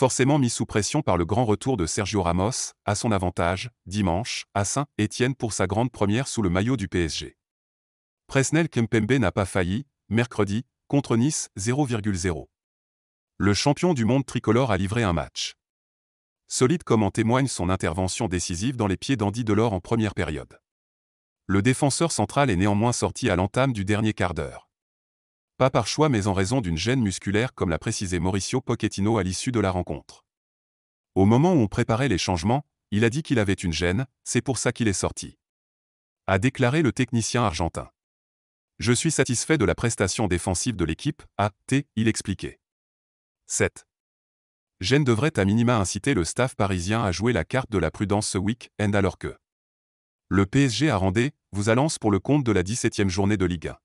forcément mis sous pression par le grand retour de Sergio Ramos, à son avantage, dimanche, à Saint-Étienne pour sa grande première sous le maillot du PSG. Presnel Kempembe n'a pas failli, mercredi, contre Nice 0,0. Le champion du monde tricolore a livré un match. Solide comme en témoigne son intervention décisive dans les pieds d'Andy Delors en première période. Le défenseur central est néanmoins sorti à l'entame du dernier quart d'heure pas par choix mais en raison d'une gêne musculaire comme l'a précisé Mauricio Pochettino à l'issue de la rencontre. Au moment où on préparait les changements, il a dit qu'il avait une gêne, c'est pour ça qu'il est sorti. A déclaré le technicien argentin. Je suis satisfait de la prestation défensive de l'équipe, a t il expliquait. 7. Gêne devrait à minima inciter le staff parisien à jouer la carte de la prudence ce week-end alors que le PSG a rendez vous à pour le compte de la 17e journée de Ligue 1.